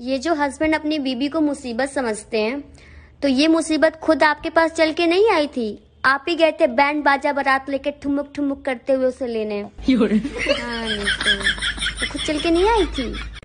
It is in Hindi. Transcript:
ये जो हस्बैंड अपनी बीबी को मुसीबत समझते हैं तो ये मुसीबत खुद आपके पास चल के नहीं आई थी आप ही गए थे बैंड बाजा बारात लेके ठुमुक ठुमुक करते हुए उसे लेने हाँ, तो-, तो खुद चल के नहीं आई थी